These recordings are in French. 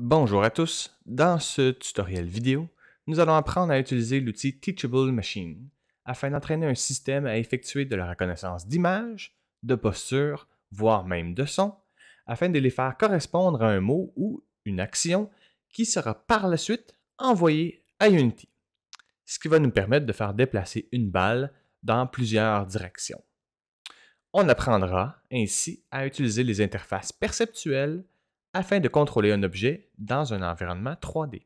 Bonjour à tous, dans ce tutoriel vidéo, nous allons apprendre à utiliser l'outil Teachable Machine afin d'entraîner un système à effectuer de la reconnaissance d'images, de postures, voire même de sons, afin de les faire correspondre à un mot ou une action qui sera par la suite envoyée à Unity, ce qui va nous permettre de faire déplacer une balle dans plusieurs directions. On apprendra ainsi à utiliser les interfaces perceptuelles afin de contrôler un objet dans un environnement 3D.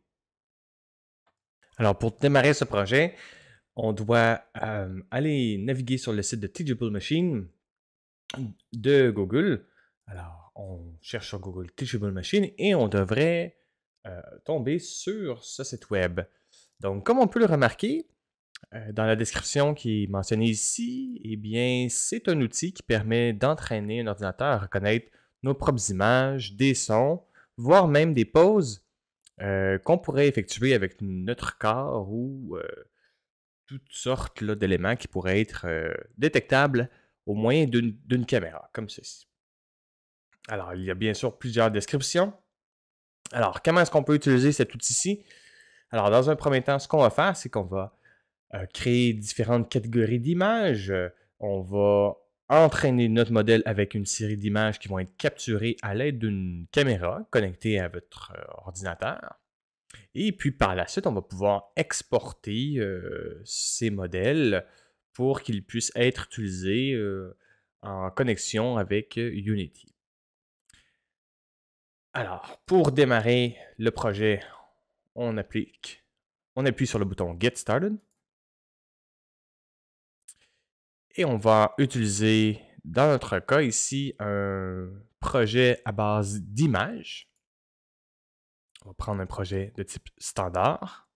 Alors pour démarrer ce projet, on doit euh, aller naviguer sur le site de Teachable Machine de Google. Alors on cherche sur Google Teachable Machine et on devrait euh, tomber sur ce site web. Donc comme on peut le remarquer, euh, dans la description qui est mentionnée ici, eh bien, c'est un outil qui permet d'entraîner un ordinateur à reconnaître nos propres images, des sons, voire même des pauses euh, qu'on pourrait effectuer avec notre corps ou euh, toutes sortes d'éléments qui pourraient être euh, détectables au moyen d'une caméra, comme ceci. Alors, il y a bien sûr plusieurs descriptions. Alors, comment est-ce qu'on peut utiliser cet outil-ci? Alors, dans un premier temps, ce qu'on va faire, c'est qu'on va créer différentes catégories d'images. on va entraîner notre modèle avec une série d'images qui vont être capturées à l'aide d'une caméra connectée à votre euh, ordinateur. Et puis par la suite, on va pouvoir exporter euh, ces modèles pour qu'ils puissent être utilisés euh, en connexion avec Unity. Alors, pour démarrer le projet, on applique, on appuie sur le bouton Get Started. Et on va utiliser, dans notre cas ici, un projet à base d'images. On va prendre un projet de type standard.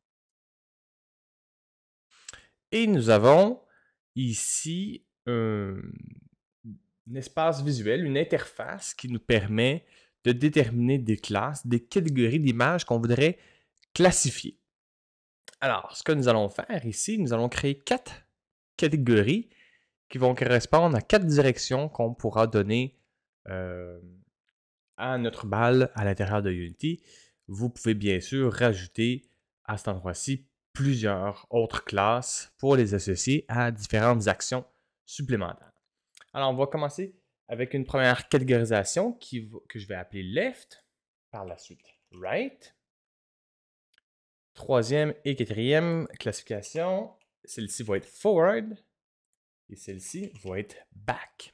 Et nous avons ici un, espace visuel, une interface qui nous permet de déterminer des classes, des catégories d'images qu'on voudrait classifier. Alors, ce que nous allons faire ici, nous allons créer quatre catégories qui vont correspondre à quatre directions qu'on pourra donner euh, à notre balle à l'intérieur de Unity. Vous pouvez bien sûr rajouter à cet endroit-ci plusieurs autres classes pour les associer à différentes actions supplémentaires. Alors, on va commencer avec une première catégorisation que je vais appeler left, par la suite right. Troisième et quatrième classification, celle-ci va être forward, et celle-ci va être back.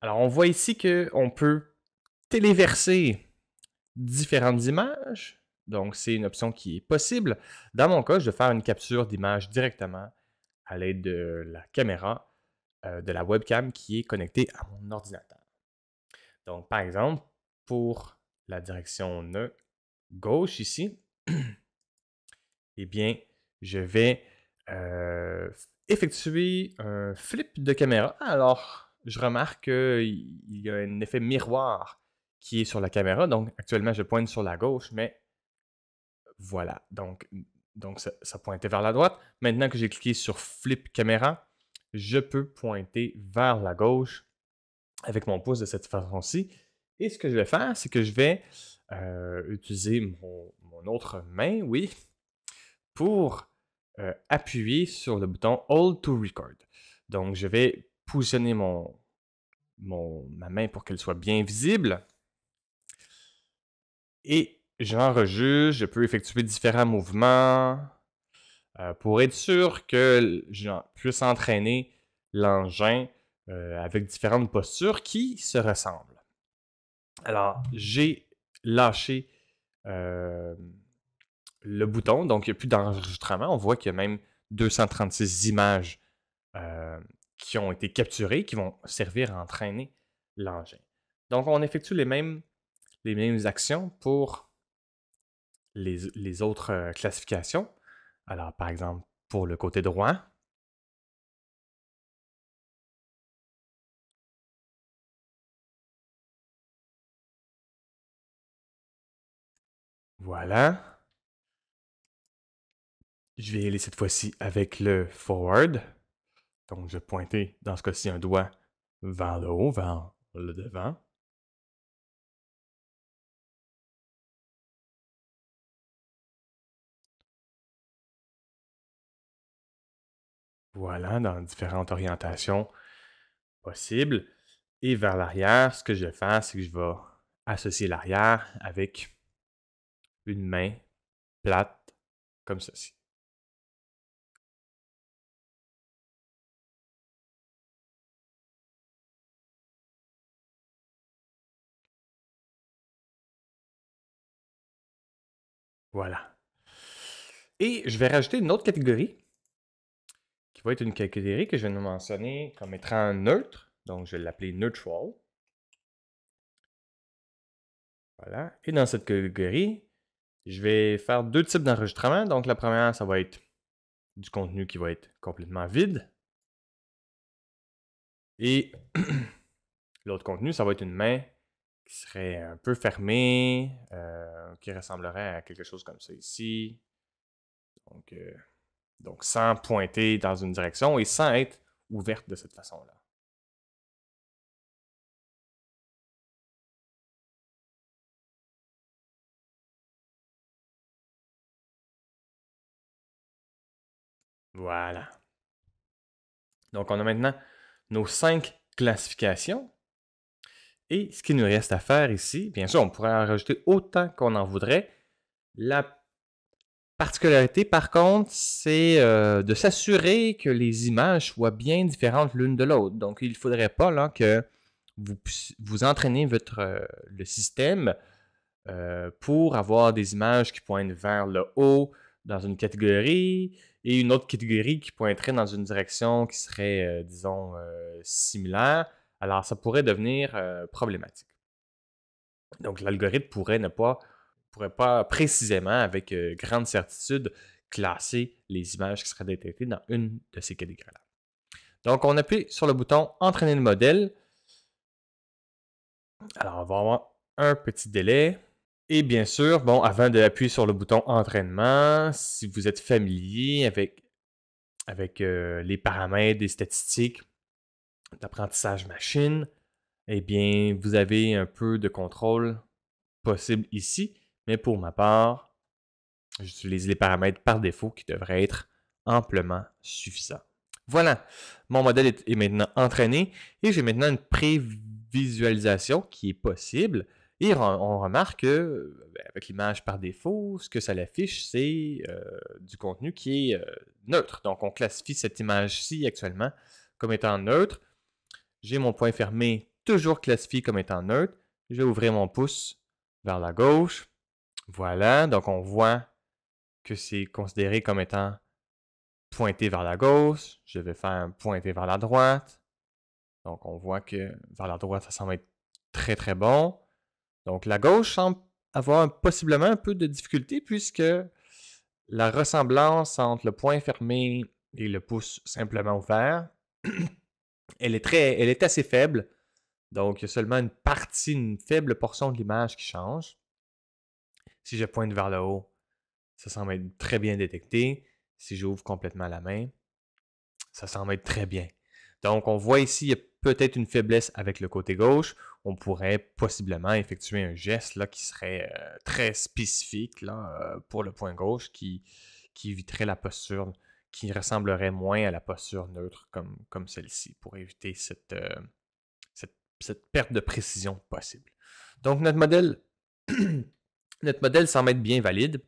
Alors, on voit ici qu'on peut téléverser différentes images. Donc, c'est une option qui est possible. Dans mon cas, je vais faire une capture d'image directement à l'aide de la caméra euh, de la webcam qui est connectée à mon ordinateur. Donc, par exemple, pour la direction gauche ici, eh bien, je vais euh, effectuer un flip de caméra. Alors, je remarque qu'il y a un effet miroir qui est sur la caméra. Donc, actuellement, je pointe sur la gauche, mais voilà. Donc, donc ça, pointait vers la droite. Maintenant que j'ai cliqué sur flip caméra, je peux pointer vers la gauche avec mon pouce de cette façon-ci. Et ce que je vais faire, c'est que je vais euh, utiliser mon, autre main, oui, pour euh, appuyer sur le bouton Hold to Record. Donc, je vais positionner mon, ma main pour qu'elle soit bien visible. Et rejuge je peux effectuer différents mouvements euh, pour être sûr que je puisse entraîner l'engin euh, avec différentes postures qui se ressemblent. Alors, j'ai lâché le bouton, donc il n'y a plus d'enregistrement. On voit qu'il y a même 236 images euh, qui ont été capturées, qui vont servir à entraîner l'engin. Donc on effectue les mêmes, les mêmes actions pour les, les autres euh, classifications. Alors par exemple, pour le côté droit, Voilà. Je vais y aller cette fois-ci avec le forward. Donc, je vais pointer, dans ce cas-ci, un doigt vers le haut, vers le devant. Voilà, dans différentes orientations possibles. Et vers l'arrière, ce que je vais faire, c'est que je vais associer l'arrière avec une main plate comme ceci. Voilà. Et je vais rajouter une autre catégorie qui va être une catégorie que je vais nous mentionner comme étant neutre. Donc, je vais l'appeler neutral. Voilà. Et dans cette catégorie, je vais faire deux types d'enregistrement. Donc, la première, ça va être du contenu qui va être complètement vide. Et l'autre contenu, ça va être une main qui serait un peu fermé, euh, qui ressemblerait à quelque chose comme ça ici. Euh, donc, sans pointer dans une direction et sans être ouverte de cette façon-là. Voilà. Donc, on a maintenant nos cinq classifications et ce qui nous reste à faire ici, bien sûr, on pourrait en rajouter autant qu'on en voudrait. La particularité, par contre, c'est euh, de s'assurer que les images soient bien différentes l'une de l'autre. Donc, il ne faudrait pas que vous, vous entraînez votre, le système euh, pour avoir des images qui pointent vers le haut dans une catégorie et une autre catégorie qui pointerait dans une direction qui serait, euh, disons, similaire alors ça pourrait devenir problématique. Donc l'algorithme pourrait ne pas, pourrait pas précisément, avec grande certitude, classer les images qui seraient détectées dans une de ces catégories-là. Donc on appuie sur le bouton Entraîner le modèle. Alors on va avoir un petit délai. Et bien sûr, bon, avant d'appuyer sur le bouton entraînement, si vous êtes familier avec, les paramètres des statistiques, d'apprentissage machine, eh bien, vous avez un peu de contrôle possible ici. Mais pour ma part, j'utilise les paramètres par défaut qui devraient être amplement suffisants. Voilà, mon modèle est maintenant entraîné et j'ai maintenant une prévisualisation qui est possible. Et on remarque que, ben, avec l'image par défaut, ce que ça l'affiche, c'est euh, du contenu qui est euh, neutre. Donc, on classifie cette image-ci actuellement comme étant neutre. J'ai mon point fermé toujours classifié comme étant neutre. Je vais ouvrir mon pouce vers la gauche. Voilà, donc on voit que c'est considéré comme étant pointé vers la gauche. Je vais faire un pointé vers la droite. Donc on voit que vers la droite, ça semble être très très bon. Donc la gauche semble avoir possiblement un peu de difficulté puisque la ressemblance entre le point fermé et le pouce simplement ouvert elle est, très, assez faible. Donc, il y a seulement une partie, une faible portion de l'image qui change. Si je pointe vers le haut, ça semble être très bien détecté. Si j'ouvre complètement la main, ça semble être très bien. Donc, on voit ici, il y a peut-être une faiblesse avec le côté gauche. On pourrait possiblement effectuer un geste là, qui serait euh, très spécifique euh, pour le point gauche qui, qui éviterait la posture qui ressemblerait moins à la posture neutre comme, comme celle-ci pour éviter cette, euh, perte de précision possible. Donc notre modèle, notre modèle semble être bien valide.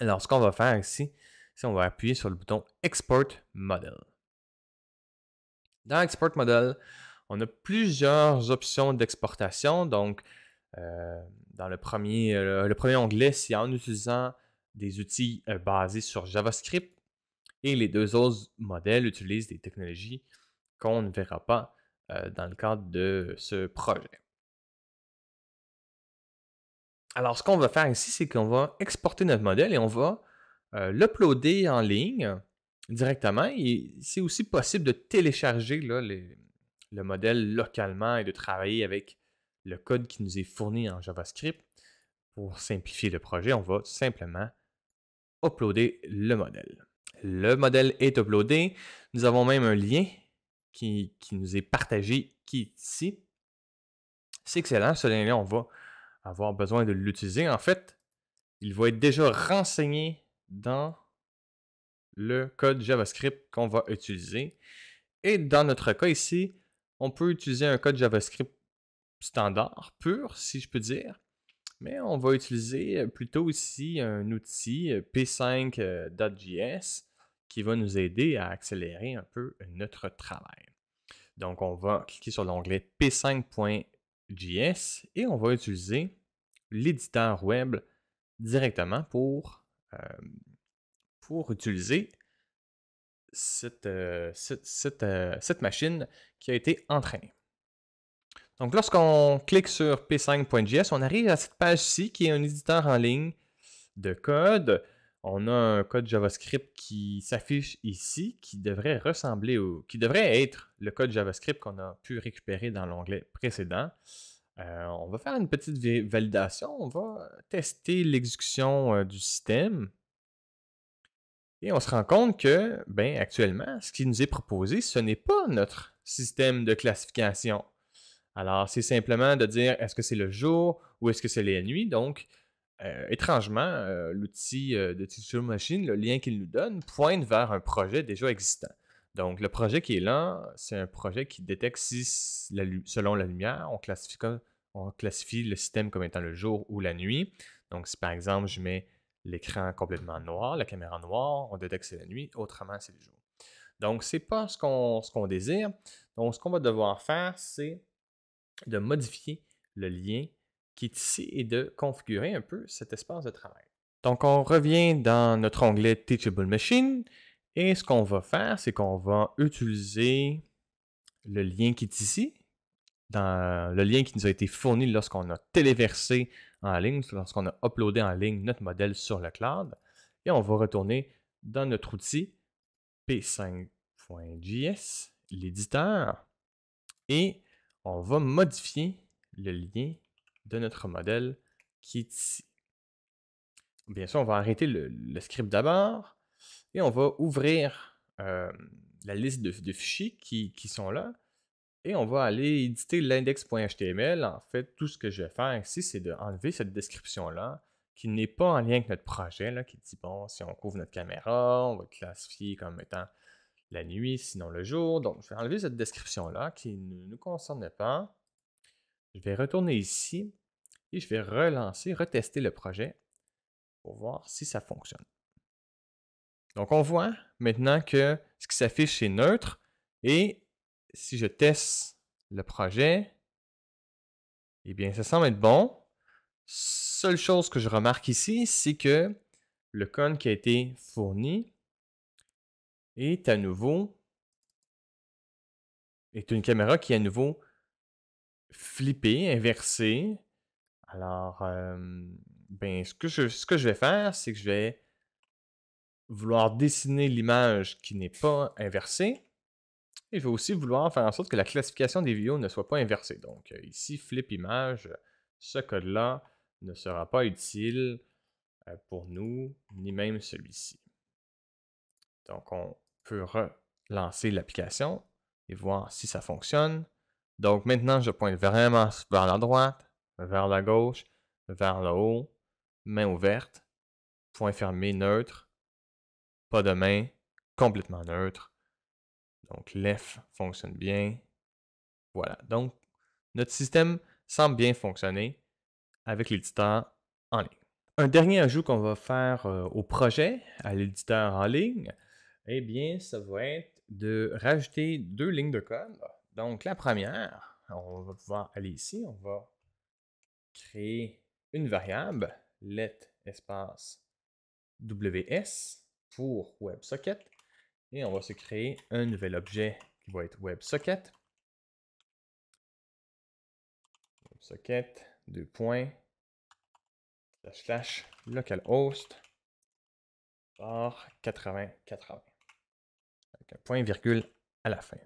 Alors ce qu'on va faire ici, c'est qu'on va appuyer sur le bouton Export Model. Dans Export Model, on a plusieurs options d'exportation. Donc, euh, dans le premier, euh, le, premier onglet, c'est en utilisant des outils basés sur JavaScript et les deux autres modèles utilisent des technologies qu'on ne verra pas euh, dans le cadre de ce projet. Alors, ce qu'on va faire ici, c'est qu'on va exporter notre modèle et on va euh, l'uploader en ligne directement. Et c'est aussi possible de télécharger le modèle localement et de travailler avec le code qui nous est fourni en JavaScript. Pour simplifier le projet, on va simplement uploader le modèle le modèle est uploadé. Nous avons même un lien qui, nous est partagé qui ici. C'est excellent. Ce lien-là, on va avoir besoin de l'utiliser. En fait, il va être déjà renseigné dans le code JavaScript qu'on va utiliser. Et dans notre cas ici, on peut utiliser un code JavaScript standard, pur, si je peux dire. Mais on va utiliser plutôt ici un outil p5.js qui va nous aider à accélérer un peu notre travail. Donc, on va cliquer sur l'onglet p5.js et on va utiliser l'éditeur web directement pour, euh, utiliser cette, euh, euh, cette, machine qui a été entraînée. Donc, lorsqu'on clique sur p5.js, on arrive à cette page-ci qui est un éditeur en ligne de code on a un code JavaScript qui s'affiche ici, qui devrait ressembler ou qui devrait être le code JavaScript qu'on a pu récupérer dans l'onglet précédent. Euh, on va faire une petite validation, on va tester l'exécution euh, du système. Et on se rend compte que, ben, actuellement, ce qui nous est proposé, ce n'est pas notre système de classification. Alors, c'est simplement de dire est-ce que c'est le jour ou est-ce que c'est la nuit. Donc, euh, étrangement, euh, l'outil euh, de Teacher Machine, le lien qu'il nous donne, pointe vers un projet déjà existant. Donc, le projet qui est là, c'est un projet qui détecte si, selon la lumière, on classifie, le système comme étant le jour ou la nuit. Donc, si par exemple, je mets l'écran complètement noir, la caméra noire, on détecte c'est la nuit, autrement, c'est le jour. Donc, ce n'est pas ce qu'on désire. Donc, ce qu'on va devoir faire, c'est de modifier le lien qui est ici et de configurer un peu cet espace de travail. Donc on revient dans notre onglet Teachable Machine et ce qu'on va faire, c'est qu'on va utiliser le lien qui est ici, dans le lien qui nous a été fourni lorsqu'on a téléversé en ligne, lorsqu'on a uploadé en ligne notre modèle sur le cloud. Et on va retourner dans notre outil p5.js, l'éditeur, et on va modifier le lien de notre modèle qui est ici. Bien sûr, on va arrêter le, script d'abord et on va ouvrir la liste de, fichiers qui, sont là et on va aller éditer l'index.html. En fait, tout ce que je vais faire ici, c'est d'enlever cette description-là qui n'est pas en lien avec notre projet, là, qui dit, bon, si on couvre notre caméra, on va classifier comme étant la nuit, sinon le jour. Donc, je vais enlever cette description-là qui ne nous concerne pas. Je vais retourner ici et je vais relancer, retester le projet pour voir si ça fonctionne. Donc, on voit maintenant que ce qui s'affiche est neutre et si je teste le projet, eh bien, ça semble être bon. Seule chose que je remarque ici, c'est que le code qui a été fourni est à nouveau est une caméra qui est à nouveau flipper inversé. Alors, euh, ben, ce que, je, ce que je vais faire, c'est que je vais vouloir dessiner l'image qui n'est pas inversée. Et je vais aussi vouloir faire en sorte que la classification des vidéos ne soit pas inversée. Donc, euh, ici, flip image, ce code-là ne sera pas utile euh, pour nous, ni même celui-ci. Donc, on peut relancer l'application et voir si ça fonctionne. Donc maintenant, je pointe vraiment vers la droite, vers la gauche, vers le haut, main ouverte, point fermé, neutre, pas de main, complètement neutre. Donc l'F fonctionne bien. Voilà. Donc notre système semble bien fonctionner avec l'éditeur en ligne. Un dernier ajout qu'on va faire euh, au projet, à l'éditeur en ligne, eh bien, ça va être de rajouter deux lignes de code donc, la première, on va pouvoir aller ici, on va créer une variable, let espace ws pour WebSocket, et on va se créer un nouvel objet qui va être WebSocket. WebSocket, deux points, slash slash localhost par 8080 avec un point virgule à la fin.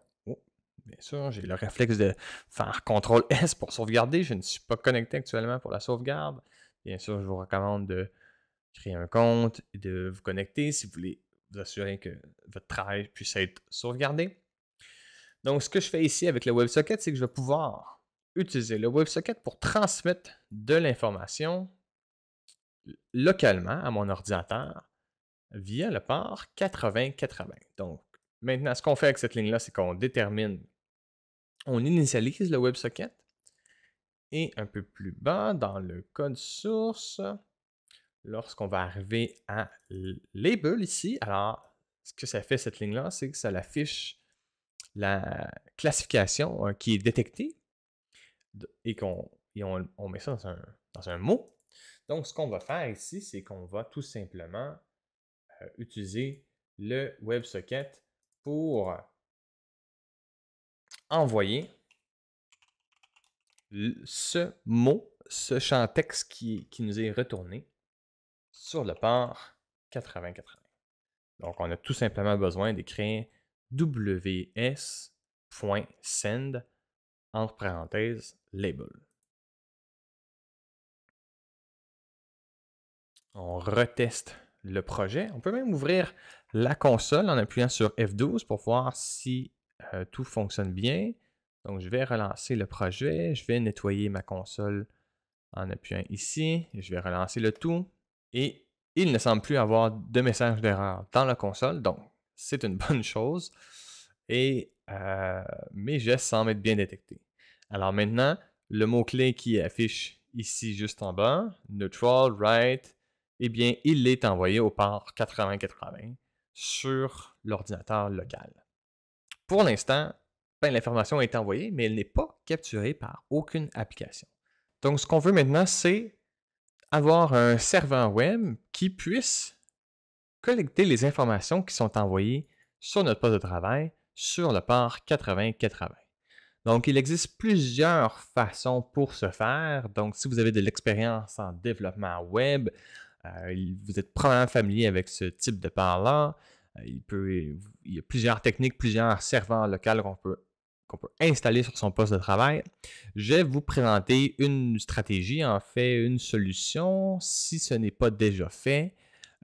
Bien sûr, j'ai le réflexe de faire CTRL S pour sauvegarder. Je ne suis pas connecté actuellement pour la sauvegarde. Bien sûr, je vous recommande de créer un compte et de vous connecter si vous voulez vous assurer que votre travail puisse être sauvegardé. Donc, ce que je fais ici avec le WebSocket, c'est que je vais pouvoir utiliser le WebSocket pour transmettre de l'information localement à mon ordinateur via le port 8080. Donc, maintenant, ce qu'on fait avec cette ligne-là, c'est qu'on détermine on initialise le WebSocket. Et un peu plus bas, dans le code source, lorsqu'on va arriver à label ici, alors ce que ça fait cette ligne-là, c'est que ça l'affiche la classification euh, qui est détectée et qu'on on, met ça dans un, mot. Donc, ce qu'on va faire ici, c'est qu'on va tout simplement euh, utiliser le WebSocket pour envoyer ce mot, ce champ texte qui, nous est retourné sur le port 8080. Donc, on a tout simplement besoin d'écrire ws.send entre parenthèses label. On reteste le projet. On peut même ouvrir la console en appuyant sur F12 pour voir si euh, tout fonctionne bien. Donc, je vais relancer le projet. Je vais nettoyer ma console en appuyant ici. Je vais relancer le tout. Et il ne semble plus avoir de message d'erreur dans la console. Donc, c'est une bonne chose. Et euh, mes gestes semblent être bien détectés. Alors maintenant, le mot-clé qui affiche ici juste en bas, neutral, right, eh bien, il est envoyé au port 8080 sur l'ordinateur local. Pour l'instant, ben, l'information est envoyée, mais elle n'est pas capturée par aucune application. Donc, ce qu'on veut maintenant, c'est avoir un serveur web qui puisse collecter les informations qui sont envoyées sur notre poste de travail sur le port 8080. Donc, il existe plusieurs façons pour ce faire. Donc, si vous avez de l'expérience en développement web, euh, vous êtes probablement familier avec ce type de port-là. Euh, il, peut, y a plusieurs techniques, plusieurs serveurs locaux qu'on peut, peut installer sur son poste de travail. Je vais vous présenter une stratégie, en fait, une solution, si ce n'est pas déjà fait.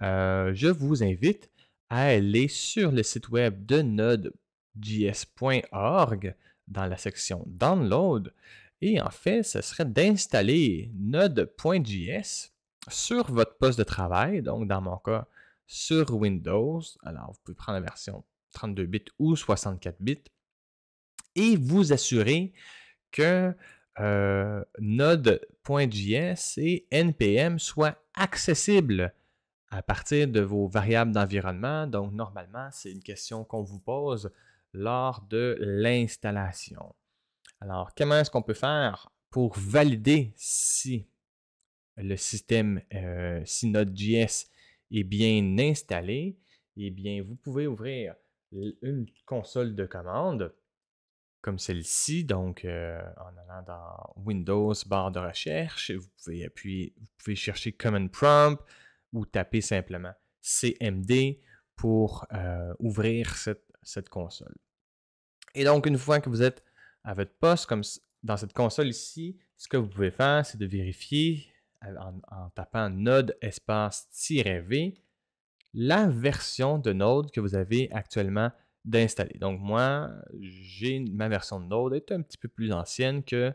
Euh, je vous invite à aller sur le site web de node.js.org dans la section Download. Et en fait, ce serait d'installer node.js sur votre poste de travail. Donc, dans mon cas, sur Windows. Alors, vous pouvez prendre la version 32 bits ou 64 bits et vous assurer que euh, node.js et npm soient accessibles à partir de vos variables d'environnement. Donc, normalement, c'est une question qu'on vous pose lors de l'installation. Alors, comment est-ce qu'on peut faire pour valider si le système, euh, si Node.js bien installé, et bien, vous pouvez ouvrir une console de commande comme celle-ci, donc euh, en allant dans Windows, barre de recherche, vous pouvez appuyer, vous pouvez chercher Command Prompt ou taper simplement CMD pour euh, ouvrir cette, console. Et donc, une fois que vous êtes à votre poste, comme dans cette console ici, ce que vous pouvez faire, c'est de vérifier en, tapant node espace-v, la version de Node que vous avez actuellement d'installer. Donc moi, j'ai ma version de Node est un petit peu plus ancienne que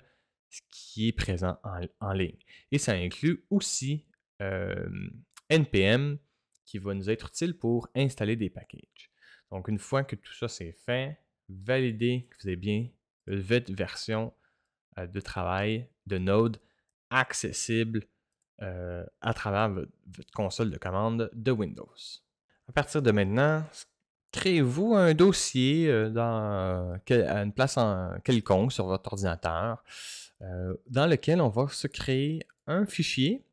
ce qui est présent en, ligne. Et ça inclut aussi euh, NPM qui va nous être utile pour installer des packages. Donc une fois que tout ça c'est fait, validez que vous avez bien votre version euh, de travail de Node accessible euh, à travers votre, console de commande de Windows. À partir de maintenant, créez-vous un dossier euh, dans, euh, à une place quelconque sur votre ordinateur dans lequel on va se créer un fichier.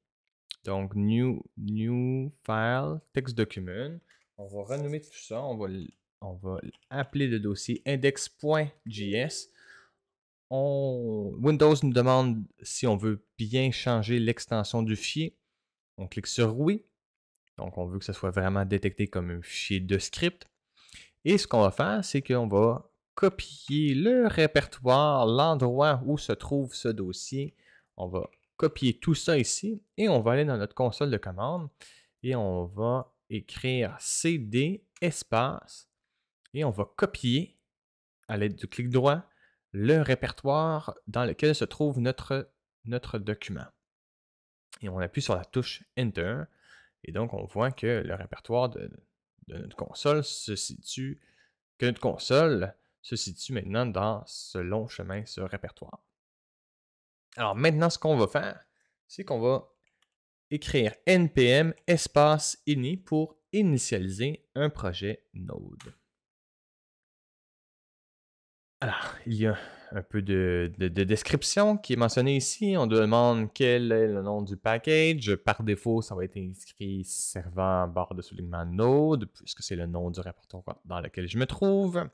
Donc, new, new file, text document. On va renommer tout ça. On va, on va appeler le dossier index.js Windows nous demande si on veut bien changer l'extension du fichier. On clique sur oui. Donc, on veut que ce soit vraiment détecté comme un fichier de script. Et ce qu'on va faire, c'est qu'on va copier le répertoire, l'endroit où se trouve ce dossier. On va copier tout ça ici et on va aller dans notre console de commande et on va écrire CD espace et on va copier à l'aide du clic droit le répertoire dans lequel se trouve notre, document. Et on appuie sur la touche Enter. Et donc, on voit que le répertoire de, notre console se situe, que notre console se situe maintenant dans ce long chemin, ce répertoire. Alors maintenant, ce qu'on va faire, c'est qu'on va écrire npm espace ini pour initialiser un projet Node. Alors, il y a un peu de, description qui est mentionnée ici. On demande quel est le nom du package. Par défaut, ça va être inscrit servant barre de soulignement node, puisque c'est le nom du répertoire dans lequel je me trouve.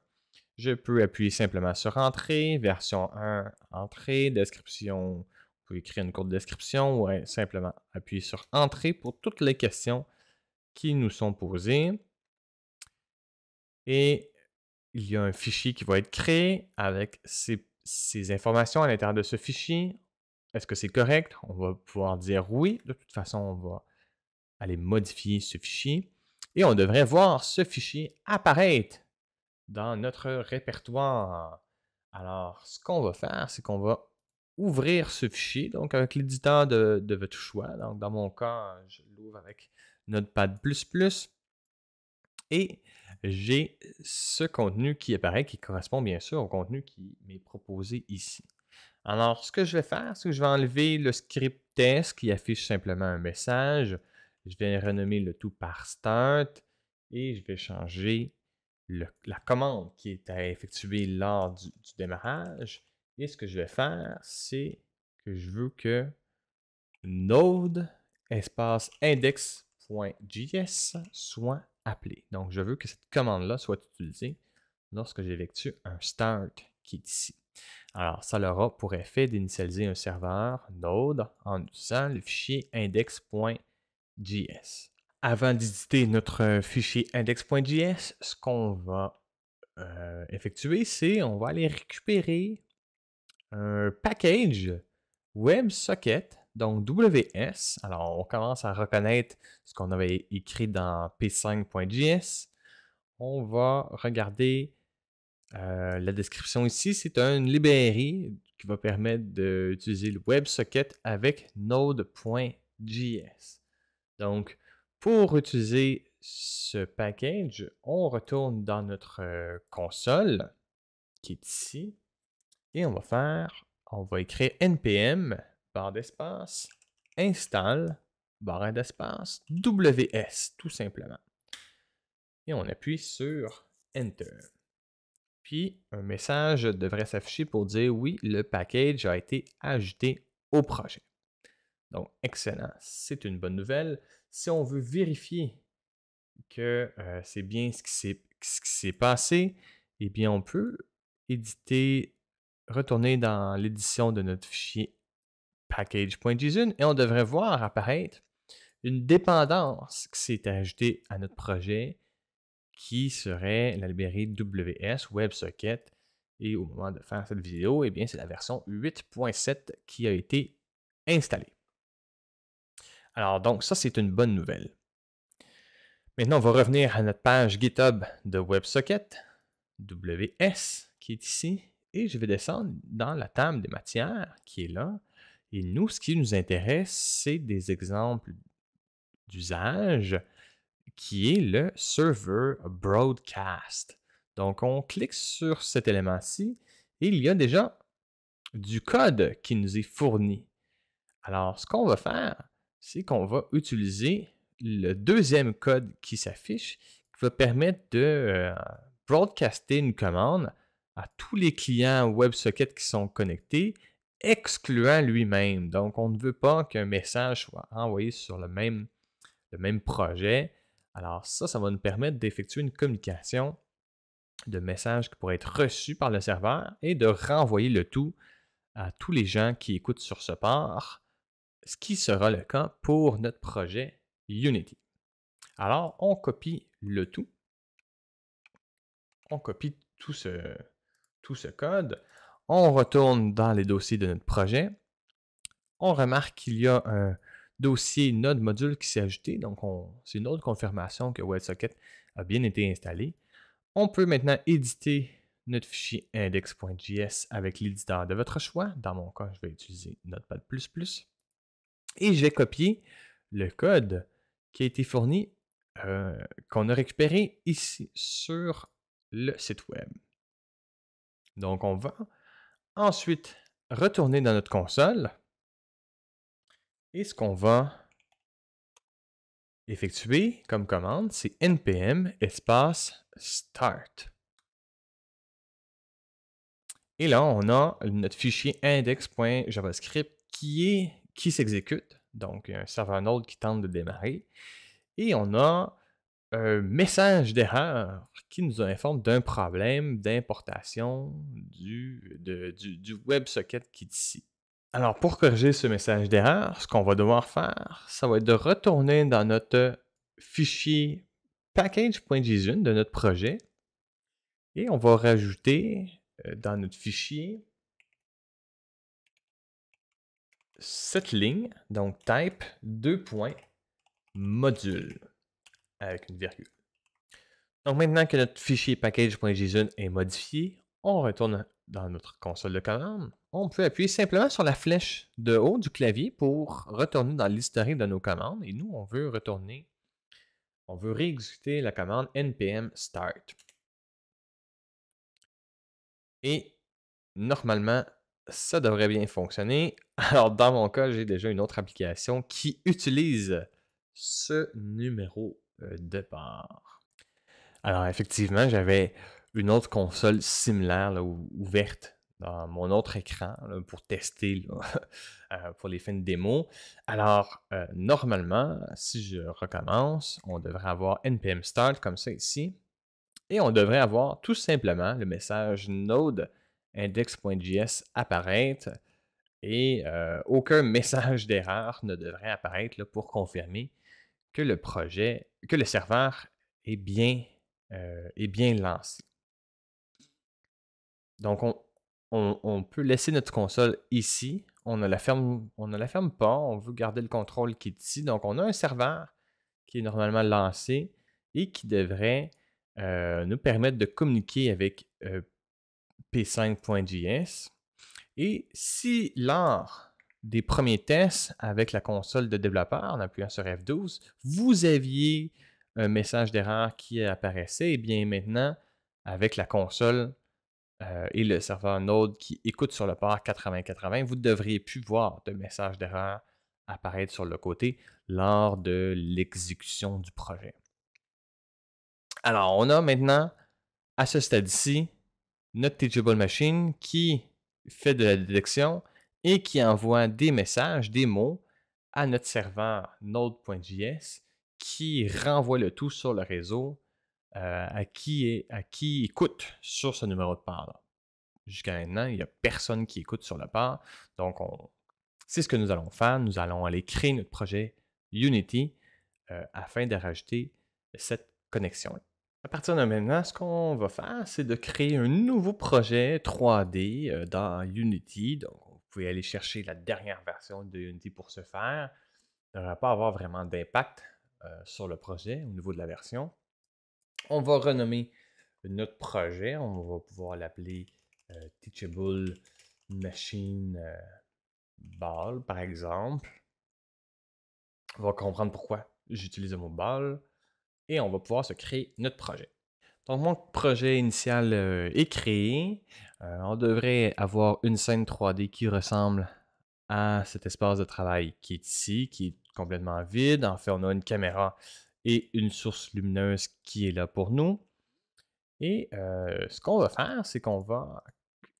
Je peux appuyer simplement sur Entrée, version 1, Entrée, description. Vous pouvez écrire une courte description ou simplement appuyer sur Entrée pour toutes les questions qui nous sont posées. Et il y a un fichier qui va être créé avec ces, informations à l'intérieur de ce fichier. Est-ce que c'est correct? On va pouvoir dire oui. De toute façon, on va aller modifier ce fichier. Et on devrait voir ce fichier apparaître dans notre répertoire. Alors, ce qu'on va faire, c'est qu'on va ouvrir ce fichier, donc avec l'éditeur de, votre choix. Donc, dans mon cas, je l'ouvre avec Notepad++. Et j'ai ce contenu qui apparaît, qui correspond bien sûr au contenu qui m'est proposé ici. Alors, ce que je vais faire, c'est que je vais enlever le script test qui affiche simplement un message. Je vais renommer le tout par start et je vais changer la commande qui est à effectuer lors du, du démarrage. Et ce que je vais faire, c'est que je veux que node espace index.js soit appelé. Donc, je veux que cette commande-là soit utilisée lorsque j'effectue un start qui est ici. Alors, ça aura pour effet d'initialiser un serveur Node en utilisant le fichier index.js. Avant d'éditer notre fichier index.js, ce qu'on va euh, effectuer, c'est on va aller récupérer un package WebSocket donc WS, alors on commence à reconnaître ce qu'on avait écrit dans p5.js. On va regarder euh, la description ici. C'est une librairie qui va permettre d'utiliser le WebSocket avec node.js. Donc pour utiliser ce package, on retourne dans notre euh, console qui est ici et on va faire, on va écrire npm barre d'espace, install, barre d'espace, WS, tout simplement. Et on appuie sur Enter. Puis, un message devrait s'afficher pour dire oui, le package a été ajouté au projet. Donc, excellent. C'est une bonne nouvelle. Si on veut vérifier que euh, c'est bien ce qui s'est passé, eh bien, on peut éditer, retourner dans l'édition de notre fichier package.json et on devrait voir apparaître une dépendance qui s'est ajoutée à notre projet qui serait la librairie WS WebSocket. Et au moment de faire cette vidéo, et eh bien, c'est la version 8.7 qui a été installée. Alors donc, ça, c'est une bonne nouvelle. Maintenant, on va revenir à notre page GitHub de WebSocket, WS, qui est ici, et je vais descendre dans la table des matières qui est là. Et nous, ce qui nous intéresse, c'est des exemples d'usage qui est le server broadcast. Donc, on clique sur cet élément-ci et il y a déjà du code qui nous est fourni. Alors, ce qu'on va faire, c'est qu'on va utiliser le deuxième code qui s'affiche, qui va permettre de euh, broadcaster une commande à tous les clients WebSocket qui sont connectés excluant lui-même. Donc, on ne veut pas qu'un message soit envoyé sur le même, le même projet. Alors, ça, ça va nous permettre d'effectuer une communication de messages qui pourraient être reçus par le serveur et de renvoyer le tout à tous les gens qui écoutent sur ce port, ce qui sera le cas pour notre projet Unity. Alors, on copie le tout. On copie tout ce, tout ce code. On retourne dans les dossiers de notre projet. On remarque qu'il y a un dossier node module qui s'est ajouté. Donc, c'est une autre confirmation que WebSocket a bien été installé. On peut maintenant éditer notre fichier index.js avec l'éditeur de votre choix. Dans mon cas, je vais utiliser Notepad++. Et je vais copier le code qui a été fourni, euh, qu'on a récupéré ici sur le site web. Donc, on va Ensuite, retourner dans notre console. Et ce qu'on va effectuer comme commande, c'est npm espace start. Et là, on a notre fichier index.javascript qui est qui s'exécute, donc un serveur node qui tente de démarrer. Et on a un message d'erreur qui nous informe d'un problème d'importation du, du, du WebSocket ici. Alors, pour corriger ce message d'erreur, ce qu'on va devoir faire, ça va être de retourner dans notre fichier package.json de notre projet et on va rajouter euh, dans notre fichier cette ligne, donc type 2.module avec une virgule. Donc maintenant que notre fichier package.json est modifié, on retourne dans notre console de commandes. On peut appuyer simplement sur la flèche de haut du clavier pour retourner dans l'historique de nos commandes. Et nous, on veut retourner, on veut réexécuter la commande npm start. Et normalement, ça devrait bien fonctionner. Alors, dans mon cas, j'ai déjà une autre application qui utilise ce numéro euh, départ. Alors effectivement, j'avais une autre console similaire, ouverte dans mon autre écran pour tester euh, pour les fins de démo. Alors, euh, normalement, si je recommence, on devrait avoir NPM Start comme ça ici. Et on devrait avoir tout simplement le message node index.js apparaître et aucun message d'erreur ne devrait apparaître pour confirmer que le projet que le serveur est bien, euh, bien lancé. Donc, on, peut laisser notre console ici. On ne, la ferme, on la ferme pas. On veut garder le contrôle qui est ici. Donc, on a un serveur qui est normalement lancé et qui devrait euh, nous permettre de communiquer avec euh, p5.js. Et si l'art des premiers tests avec la console de développeur en appuyant sur F12, vous aviez un message d'erreur qui apparaissait. Et eh bien maintenant, avec la console euh, et le serveur Node qui écoute sur le port 8080, vous ne devriez plus voir de message d'erreur apparaître sur le côté lors de l'exécution du projet. Alors, on a maintenant, à ce stade-ci, notre Teachable Machine qui fait de la détection et qui envoie des messages, des mots à notre serveur node.js qui renvoie le tout sur le réseau euh, à, qui écoute sur ce numéro de part Jusqu'à maintenant, il n'y a personne qui écoute sur le part. Donc, c'est ce que nous allons faire. Nous allons aller créer notre projet Unity euh, afin de rajouter cette connexion À partir de maintenant, ce qu'on va faire, c'est de créer un nouveau projet 3D euh, dans Unity. Donc, vous pouvez aller chercher la dernière version de Unity pour ce faire. Ça ne va pas avoir vraiment d'impact euh, sur le projet au niveau de la version. On va renommer notre projet. On va pouvoir l'appeler euh, Teachable Machine euh, Ball, par exemple. On va comprendre pourquoi j'utilise le mot Ball. Et on va pouvoir se créer notre projet. Donc, mon projet initial est créé. Euh, on devrait avoir une scène 3D qui ressemble à cet espace de travail qui est ici, qui est complètement vide. En fait, on a une caméra et une source lumineuse qui est là pour nous. Et euh, ce qu'on va faire, c'est qu'on va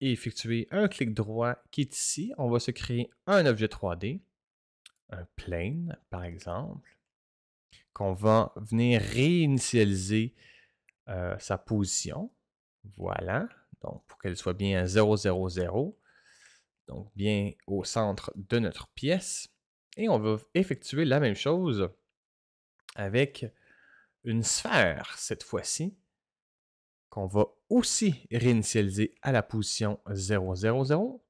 effectuer un clic droit qui est ici. On va se créer un objet 3D, un plane par exemple, qu'on va venir réinitialiser euh, sa position. Voilà. Donc, pour qu'elle soit bien à 0, 0, 0. Donc, bien au centre de notre pièce. Et on va effectuer la même chose avec une sphère cette fois-ci qu'on va aussi réinitialiser à la position 0, 0, 0.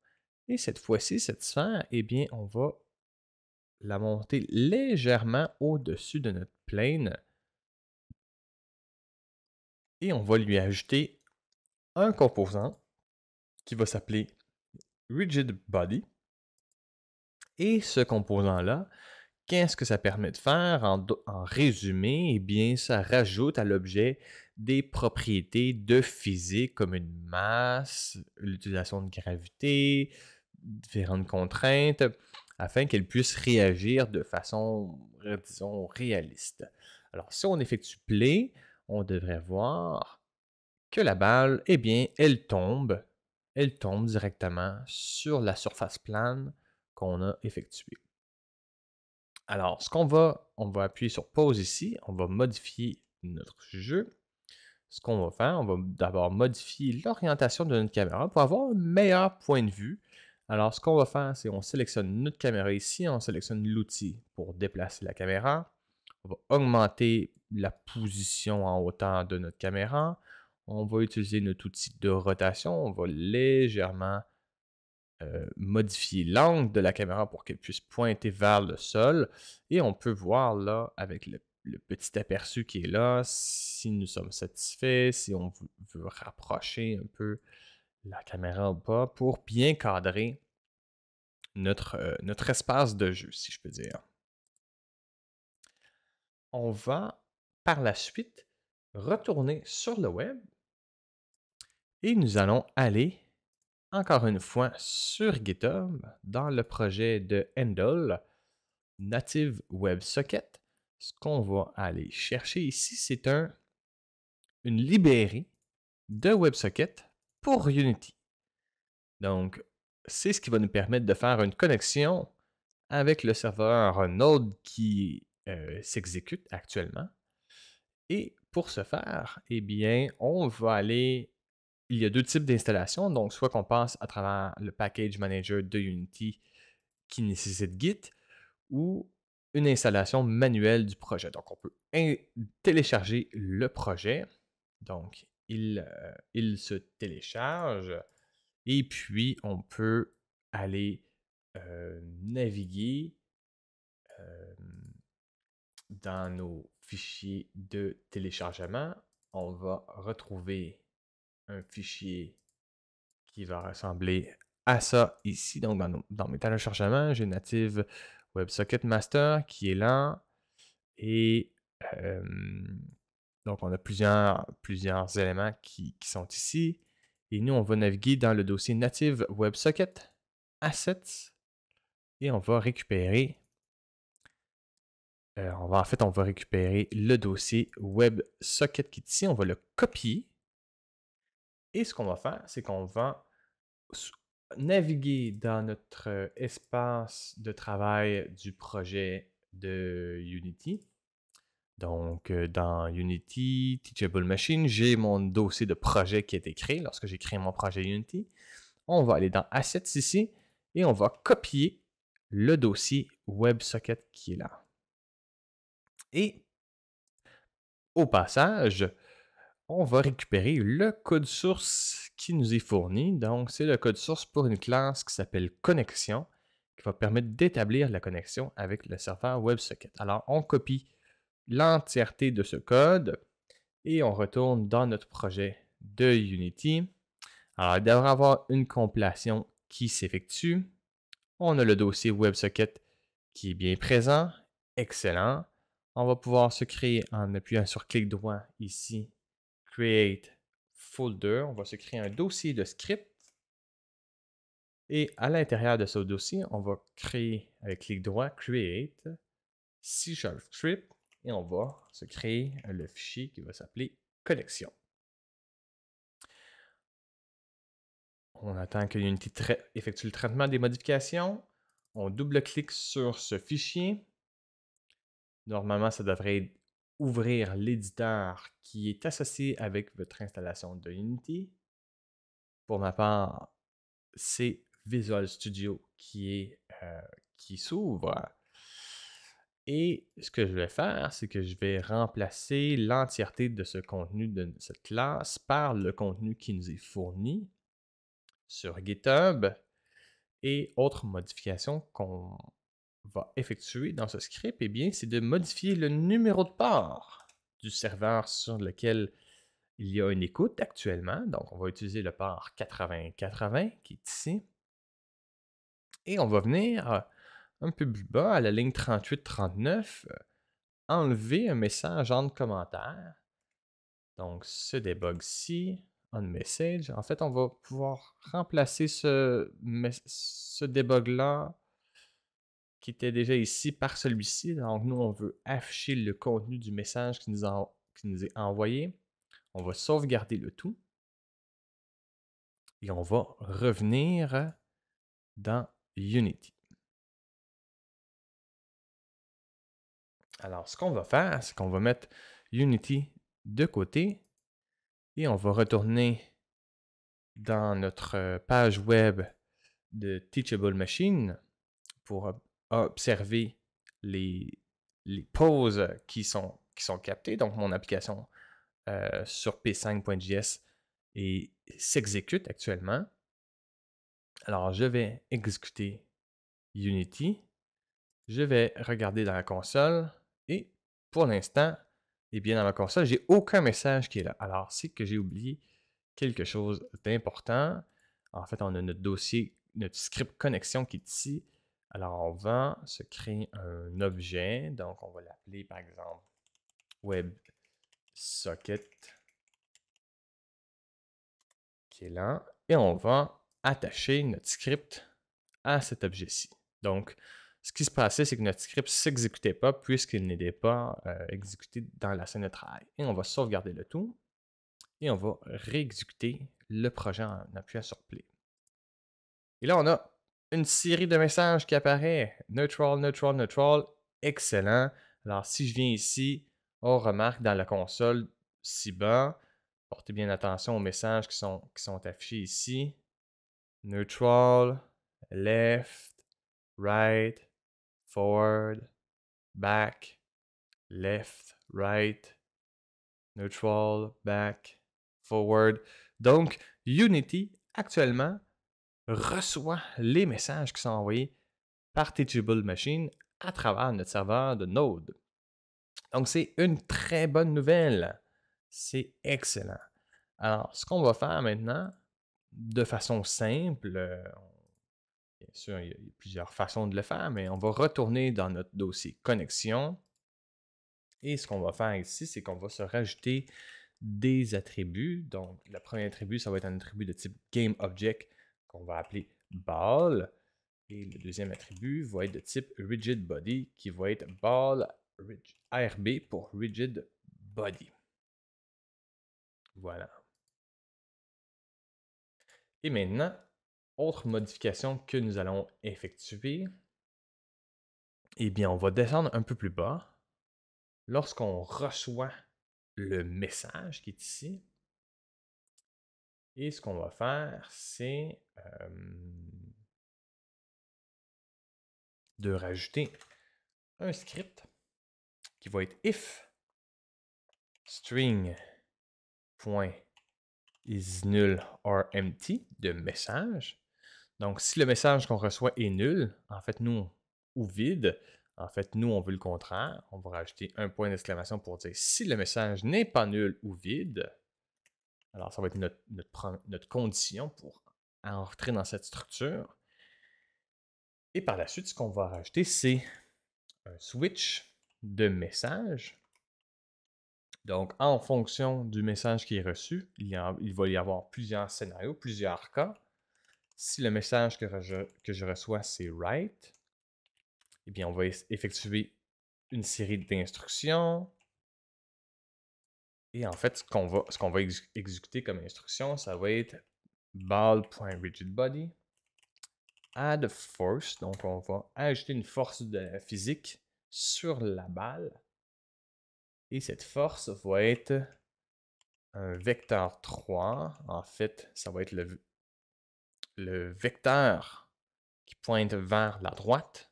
Et cette fois-ci, cette sphère, eh bien, on va la monter légèrement au-dessus de notre plane. Et on va lui ajouter un composant qui va s'appeler rigid body. Et ce composant-là, qu'est-ce que ça permet de faire en, résumé? Eh bien, ça rajoute à l'objet des propriétés de physique comme une masse, l'utilisation de gravité, différentes contraintes, afin qu'elle puisse réagir de façon, disons, réaliste. Alors, si on effectue play, on devrait voir que la balle, eh bien, elle tombe, elle tombe directement sur la surface plane qu'on a effectuée. Alors, ce qu'on va, on va appuyer sur pause ici, on va modifier notre jeu. Ce qu'on va faire, on va d'abord modifier l'orientation de notre caméra pour avoir un meilleur point de vue. Alors, ce qu'on va faire, c'est on sélectionne notre caméra ici, on sélectionne l'outil pour déplacer la caméra. On va augmenter la position en hauteur de notre caméra on va utiliser notre outil de rotation, on va légèrement modifier l'angle de la caméra pour qu'elle puisse pointer vers le sol. Et on peut voir là, avec le, petit aperçu qui est là, si nous sommes satisfaits, si on veut rapprocher un peu la caméra ou pas, pour bien cadrer notre, notre espace de jeu, si je peux dire. On va par la suite retourner sur le web et nous allons aller, encore une fois, sur GitHub, dans le projet de Handle, Native WebSocket. Ce qu'on va aller chercher ici, c'est une librairie de WebSocket pour Unity. Donc, c'est ce qui va nous permettre de faire une connexion avec le serveur Node qui euh, s'exécute actuellement. Et pour ce faire, eh bien, on va aller il y a deux types d'installations. Donc, soit qu'on passe à travers le package manager de Unity qui nécessite Git ou une installation manuelle du projet. Donc, on peut télécharger le projet. Donc, euh, il, se télécharge et puis on peut aller euh, naviguer euh, dans nos fichiers de téléchargement. On va retrouver un fichier qui va ressembler à ça ici. Donc, dans, mes talents de chargement, j'ai native WebSocket Master qui est là. Et donc, on a plusieurs, plusieurs éléments qui, sont ici. Et nous, on va naviguer dans le dossier native WebSocket Assets. Et on va récupérer. Euh, on va, en fait, on va récupérer le dossier WebSocket qui est ici. On va le copier. Et ce qu'on va faire, c'est qu'on va naviguer dans notre espace de travail du projet de Unity. Donc, dans Unity, Teachable Machine, j'ai mon dossier de projet qui a été créé lorsque j'ai créé mon projet Unity. On va aller dans Assets ici et on va copier le dossier WebSocket qui est là. Et au passage, on va récupérer le code source qui nous est fourni. Donc, c'est le code source pour une classe qui s'appelle connexion, qui va permettre d'établir la connexion avec le serveur WebSocket. Alors, on copie l'entièreté de ce code et on retourne dans notre projet de Unity. Alors, il devrait avoir une compilation qui s'effectue. On a le dossier WebSocket qui est bien présent. Excellent. On va pouvoir se créer en appuyant sur clic droit ici create folder. On va se créer un dossier de script. Et à l'intérieur de ce dossier, on va créer avec clic droit create C Sharp Script et on va se créer le fichier qui va s'appeler collection. On attend que l'unité effectue le traitement des modifications. On double-clique sur ce fichier. Normalement, ça devrait être ouvrir l'éditeur qui est associé avec votre installation de Unity. Pour ma part, c'est Visual Studio qui euh, qui s'ouvre. Et ce que je vais faire, c'est que je vais remplacer l'entièreté de ce contenu de cette classe par le contenu qui nous est fourni sur GitHub et autres modifications qu'on va effectuer dans ce script, eh bien, c'est de modifier le numéro de port du serveur sur lequel il y a une écoute actuellement. Donc, on va utiliser le port 8080 qui est ici. Et on va venir euh, un peu plus bas, à la ligne 38-39, euh, enlever un message en commentaire. Donc, ce debug-ci, on message. En fait, on va pouvoir remplacer ce, ce debug-là qui était déjà ici par celui-ci. Donc, nous, on veut afficher le contenu du message qui nous, nous est envoyé. On va sauvegarder le tout. Et on va revenir dans Unity. Alors, ce qu'on va faire, c'est qu'on va mettre Unity de côté et on va retourner dans notre euh, page web de Teachable Machine pour observer les, les pauses euh, qui sont, qui sont captées. Donc, mon application euh, sur p5.js et s'exécute actuellement. Alors, je vais exécuter Unity. Je vais regarder dans la console et pour l'instant, et eh bien, dans la console, j'ai aucun message qui est là. Alors, c'est que j'ai oublié quelque chose d'important. En fait, on a notre dossier, notre script connexion qui est ici. Alors, on va se créer un objet. Donc, on va l'appeler, par exemple, WebSocket, qui est là. Et on va attacher notre script à cet objet-ci. Donc, ce qui se passait, c'est que notre script ne s'exécutait pas puisqu'il n'était pas euh, exécuté dans la scène de travail. Et on va sauvegarder le tout et on va réexécuter le projet en appuyant sur Play. Et là, on a une série de messages qui apparaît. Neutral, neutral, neutral. Excellent. Alors, si je viens ici, on remarque dans la console si bas portez bien attention aux messages qui sont, qui sont affichés ici. Neutral, left, right, forward, back, left, right, neutral, back, forward. Donc, Unity, actuellement, reçoit les messages qui sont envoyés par Teachable Machine à travers notre serveur de Node. Donc, c'est une très bonne nouvelle. C'est excellent. Alors, ce qu'on va faire maintenant, de façon simple, euh, bien sûr, il y a plusieurs façons de le faire, mais on va retourner dans notre dossier connexion. Et ce qu'on va faire ici, c'est qu'on va se rajouter des attributs. Donc, le premier attribut, ça va être un attribut de type GameObject on va appeler ball. Et le deuxième attribut va être de type rigid body qui va être ball RB pour rigid body. Voilà. Et maintenant, autre modification que nous allons effectuer, eh bien, on va descendre un peu plus bas. Lorsqu'on reçoit le message qui est ici, et ce qu'on va faire, c'est de rajouter un script qui va être if null or empty de message. Donc, si le message qu'on reçoit est nul, en fait, nous, ou vide, en fait, nous, on veut le contraire. On va rajouter un point d'exclamation pour dire si le message n'est pas nul ou vide, alors, ça va être notre, condition pour entrer dans cette structure. Et par la suite, ce qu'on va rajouter, c'est un switch de message. Donc, en fonction du message qui est reçu, il, il va y avoir plusieurs scénarios, plusieurs cas. Si le message que, que je reçois, c'est write, eh bien, on va effectuer une série d'instructions, et en fait, ce qu'on va, va exécuter comme instruction, ça va être ball.rigidbody add force. Donc, on va ajouter une force de physique sur la balle. Et cette force va être un vecteur 3. En fait, ça va être le vecteur qui pointe vers la droite.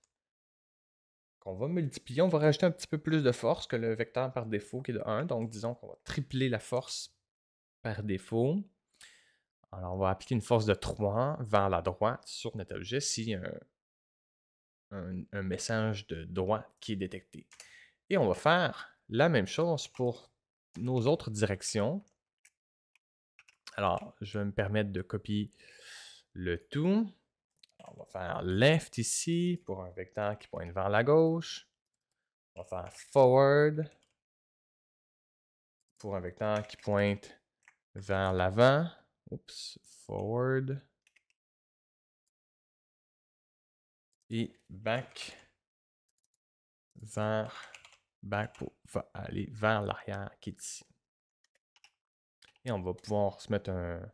On va multiplier. On va rajouter un petit peu plus de force que le vecteur par défaut qui est de 1. Donc, disons qu'on va tripler la force par défaut. Alors, on va appliquer une force de 3 vers la droite sur notre objet si un, un, un message de droite qui est détecté. Et on va faire la même chose pour nos autres directions. Alors, je vais me permettre de copier le tout on va faire left ici pour un vecteur qui pointe vers la gauche. On va faire forward pour un vecteur qui pointe vers l'avant. Oups, forward. Et back vers back pour aller vers l'arrière qui est ici. Et on va pouvoir se mettre un,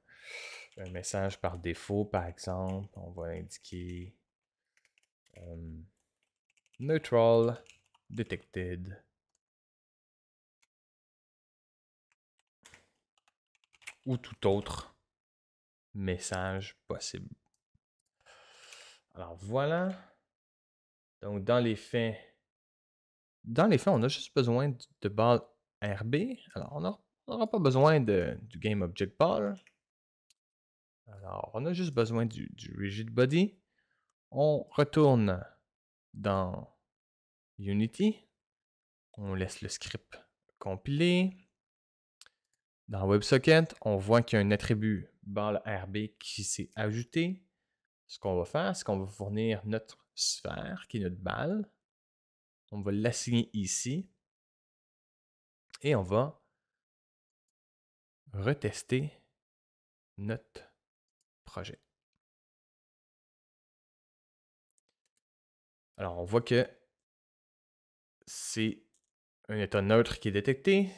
un message par défaut, par exemple, on va indiquer neutral detected. ou tout autre message possible. Alors voilà. Donc dans les faits, dans les faits, on a juste besoin de ball RB. Alors on n'aura pas besoin de, du game object ball. Alors, on a juste besoin du, rigid body. On retourne dans Unity. On laisse le script compiler. Dans WebSocket, on voit qu'il y a un attribut ball RB qui s'est ajouté. Ce qu'on va faire, c'est qu'on va fournir notre sphère, qui est notre balle. On va l'assigner ici. Et on va retester notre alors, on voit que c'est un état neutre qui est détecté.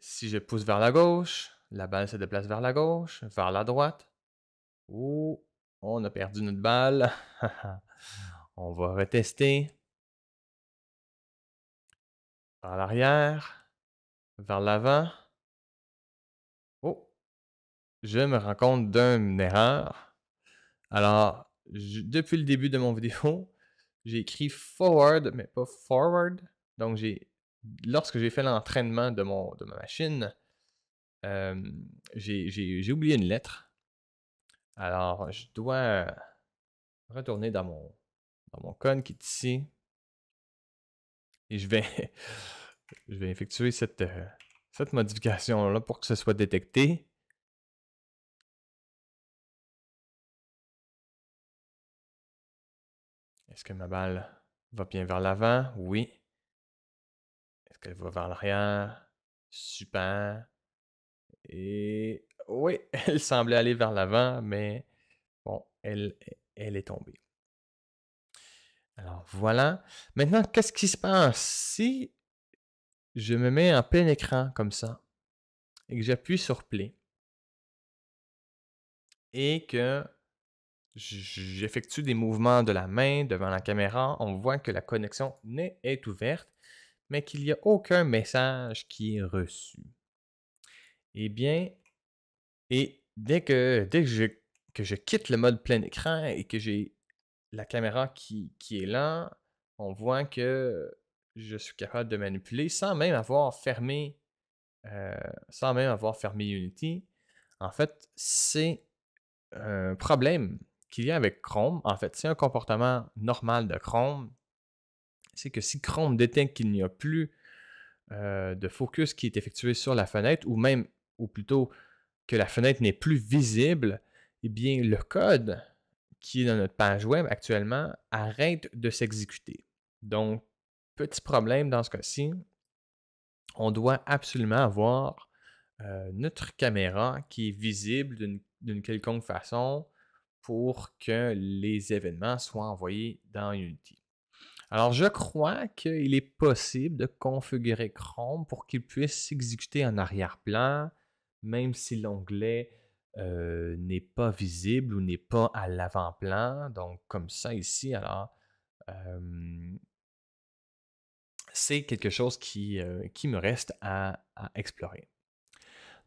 Si je pousse vers la gauche, la balle se déplace vers la gauche, vers la droite. Ouh, on a perdu notre balle. on va retester. Vers l'arrière, vers l'avant je me rends compte d'une erreur. Alors, depuis le début de mon vidéo, j'ai écrit forward, mais pas forward. Donc, lorsque j'ai fait l'entraînement de, de ma machine, euh, j'ai oublié une lettre. Alors, je dois retourner dans mon, mon code qui est ici. Et je vais, je vais effectuer cette, euh, cette modification-là pour que ce soit détecté. Est-ce que ma balle va bien vers l'avant? Oui. Est-ce qu'elle va vers l'arrière? Super. Et oui, elle semblait aller vers l'avant, mais bon, elle, est tombée. Alors voilà. Maintenant, qu'est-ce qui se passe si je me mets en plein écran comme ça et que j'appuie sur play et que j'effectue des mouvements de la main devant la caméra, on voit que la connexion est ouverte, mais qu'il n'y a aucun message qui est reçu. Eh bien, et dès que, dès que, je, quitte le mode plein écran et que j'ai la caméra qui, est là, on voit que je suis capable de manipuler sans même avoir fermé, euh, sans même avoir fermé Unity. En fait, c'est un problème qui y a avec Chrome, en fait, c'est un comportement normal de Chrome. C'est que si Chrome détecte qu'il n'y a plus euh, de focus qui est effectué sur la fenêtre, ou même, ou plutôt que la fenêtre n'est plus visible, eh bien, le code qui est dans notre page web actuellement arrête de s'exécuter. Donc, petit problème dans ce cas-ci, on doit absolument avoir euh, notre caméra qui est visible d'une quelconque façon pour que les événements soient envoyés dans Unity. Alors, je crois qu'il est possible de configurer Chrome pour qu'il puisse s'exécuter en arrière-plan, même si l'onglet euh, n'est pas visible ou n'est pas à l'avant-plan. Donc, comme ça ici, alors, euh, c'est quelque chose qui, euh, me reste à explorer.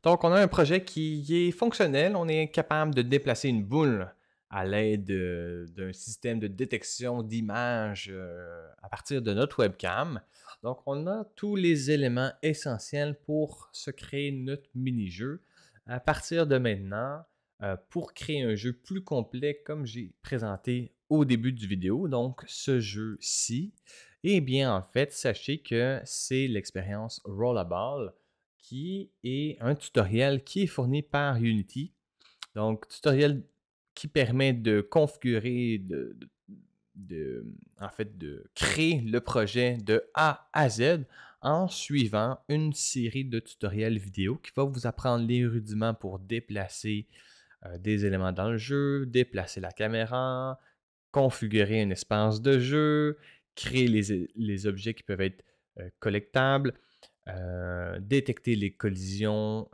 Donc, on a un projet qui est fonctionnel. On est capable de déplacer une boule à l'aide euh, d'un système de détection d'image euh, à partir de notre webcam. Donc, on a tous les éléments essentiels pour se créer notre mini-jeu. À partir de maintenant, euh, pour créer un jeu plus complet comme j'ai présenté au début du vidéo, donc ce jeu-ci, eh bien en fait, sachez que c'est l'expérience Rollaball qui est un tutoriel qui est fourni par Unity. Donc, tutoriel qui permet de configurer, de, en fait, de créer le projet de A à Z en suivant une série de tutoriels vidéo qui va vous apprendre les rudiments pour déplacer euh, des éléments dans le jeu, déplacer la caméra, configurer un espace de jeu, créer les, objets qui peuvent être euh, collectables, euh, détecter les collisions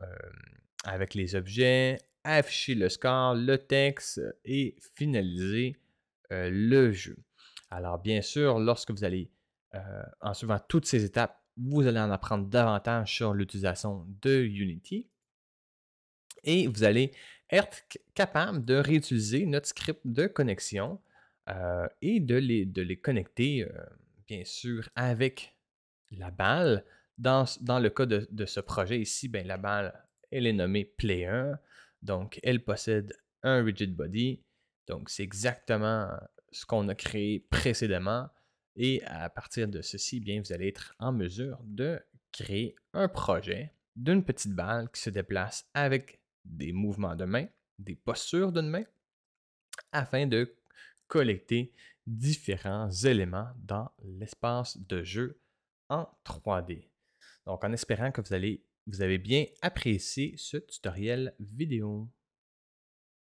avec les objets, afficher le score, le texte euh, et finaliser euh, le jeu. Alors bien sûr, lorsque vous allez, euh, en suivant toutes ces étapes, vous allez en apprendre davantage sur l'utilisation de Unity et vous allez être capable de réutiliser notre script de connexion et de les, connecter, bien sûr, avec la balle. Dans, le cas de, ce projet ici, ben, la balle, elle est nommée Player. Donc, elle possède un rigid body. Donc, c'est exactement ce qu'on a créé précédemment. Et à partir de ceci, bien, vous allez être en mesure de créer un projet d'une petite balle qui se déplace avec des mouvements de main, des postures de main, afin de collecter différents éléments dans l'espace de jeu en 3D. Donc, en espérant que vous allez vous avez bien apprécié ce tutoriel vidéo.